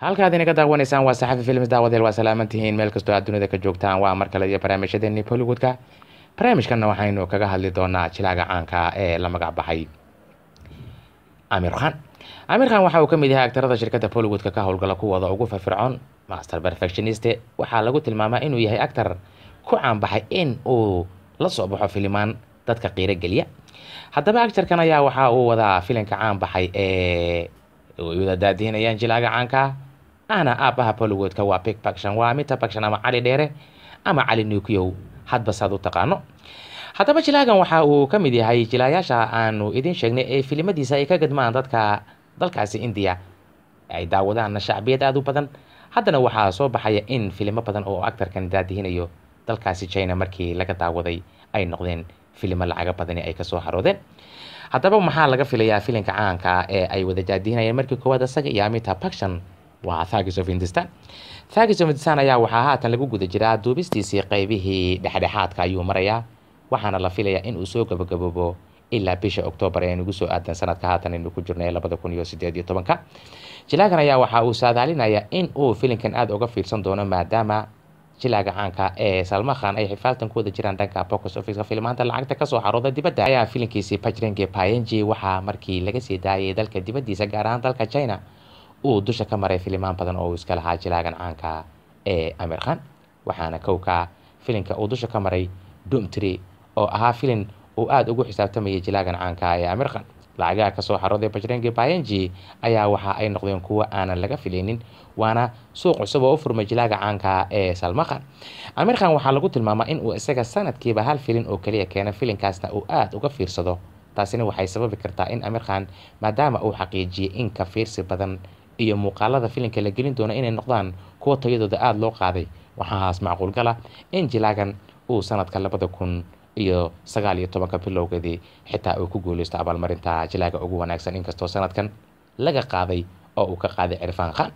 halkaad inaga daawanaysaan waa saxafi films daawadeel waa salaamantihiin meel kastoo aad ka joogtaan waa mar kale iyo barnaamijyadeeni bollywoodka barnaamijkanna waxaynu kaga hadli doonaa jilaaga caanka ee la magac baxay amir khan amir khan waxa uu ka mid yahay agtarada shirkadda bollywoodka ka howlgala kuwooda ugu firfircoon master perfectioniste waxaa lagu tilmaamaa inuu yahay actar ku caanbaxay in uu la soo baxo filimaan dadka qiirogeliya haddaba actarkan ayaa waxa uu wadaa filinka caanbaxay ee wadaadiinayaan jilaaga caanka ana aabbaha bolowoodka waa big bakshan waa mita bakshan ama cali dheere ama cali nukiyow hadba saad u taqaano haddaba jilaagan waxa uu ka mid yahay jilaayaasha aanu idiin sheegnay ee filimadiisa ay ka gadmaan dadka dalkaasi indiya ay daawadaanna shacbiyad aada u badan haddana waxaa soo baxaya in filimo badan oo actarkan daadihinayo dalkaasi china markii laga daawaday ay noqdeen filimo lacaga badani ay kasoo haroodeen haddaba maxaa laga filayaa filinka caanka ee ay wada jaadihinayeen markii koowaad asaga iyo amita bakshan waa thargis of hindistan thargis of hindistan ayaa waxaa haatan lagu guda jiraa duubistiisii qeybihii dhexdhexaadka ayuu marayaa waxaana la filayaa inuu soo gabagaboobo ilaa bisha oktoobar ee nugu soo aadan sanadka haatan aynu ku jirnay labada kun iyo sideed iyo tobanka jilaagan ayaa waxa uu saadaalinayaa in uu filinkan aada uga fiirsan doono maadaama jilaaga caanka ee salmakhan ay xifaastan ku wada jiraan dhanka box officeka filmaanta lacagta kasoo xarooda dibadda ayaa filinkiisii bajrenge payenji waxaa markii laga sii daayay dalka dibaddiisa gaar ahaan dalka china uu dusha ka maray filimaan badan oo uu iska lahaa jilaagan caanka ee amir khan waxaana kowkaa filinka uu dusha ka maray dumtri oo ahaa filin uu aada ugu xisaabtamayay jilaagan caanka ee amir khan lacagaha kasoo xarooday bajrengi bayanji ayaa waxa ay noqdeen kuwo aanan laga filaynin waana suuq cusub oo u furmay jilaaga caanka ee salmakhan amir khan waxaa lagu tilmaamaa in uu isaga sanadkiiba hal filin oo keliya keena filinkaasna uu aada uga fiirsado taasina waxay sababi kartaa in amir khan maadaama uu xaqiijiyey in ka fiirsi badan iyo muuqaalada filinka la gelin doona inay noqdaan kuwa tayadooda aada loo qaaday waxaas macquulgala in jilaagan uu sanadka labada kun iyo sagaal iyo tobanka bilowgeedii xitaa uu ku guuleysto abaalmarinta jilaaga ugu wanaagsan inkastoo sanadkan laga qaaday oo uu ka qaaday cirfaan khan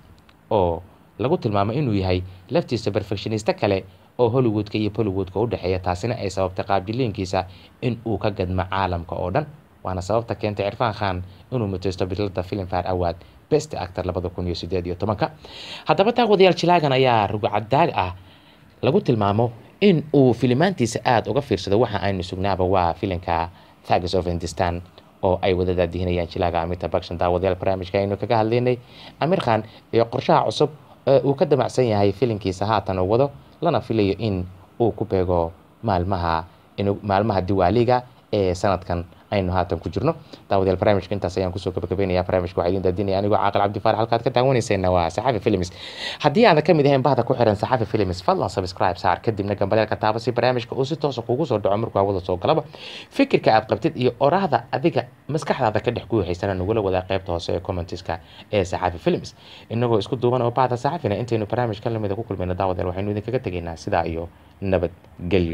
oo lagu tilmaamay inuu yahay laftiisa berfectionista kale oo hollywoodka iyo bollywoodka u dhexeeya taasina ay sababtay qaabiliinkiisa in uu ka gadmo caalamka oo dhan waana sababta keentay cirfaan khan inuu mutaysto bidlada filim faar awaad best actor labada kun iyo sideed iyo tobanka haddaba daawadayaal jilaagan ayaa rugcadaag ah lagu tilmaamo in uu filimaantiisa aada uga fiirsado waxa aynu sugnaaba waa filinka thags of hindistan oo ay wada daadihinayaan jilaaga amita bakshan daawadayaal barnaamijka aynu kaga hadlaynay amir khan iyo qorshaha cusub ee uu ka damacsan yahay filinkiisa haatan u wado lana filayo in uu ku beego maalmaha maalmaha diwaaliga ee sanadkan aynu haatan ku jirno daawadeel barnaamijka intaas ayaan kusoo gabagabeynaya barnaamijka waxaa idin daadinaya anigoo caaqil cabdi faarax halkaad ka daawanayseena waa saxaafi films haddii aadan kamid ahayn bahda ku xiran saxaafi films fadlan subscribe saar kadibna gambaleelka taaba si barnaamijka uu si toosa kugu soo dhaco markuu hawada soo galaba fikirka aad qabtid iyo oraahda adiga maskaxdaada ka dhex guuxaysana nagula wadaa qaybta hoose ee commentiska ee saxaafi films inagoo isku duuban oo bahda saxaafina intaynu barnaamijkan lamida ku kulmayno daawadeel waxaynu idinkaga tegaynaa sidaa iyo nabadgelyo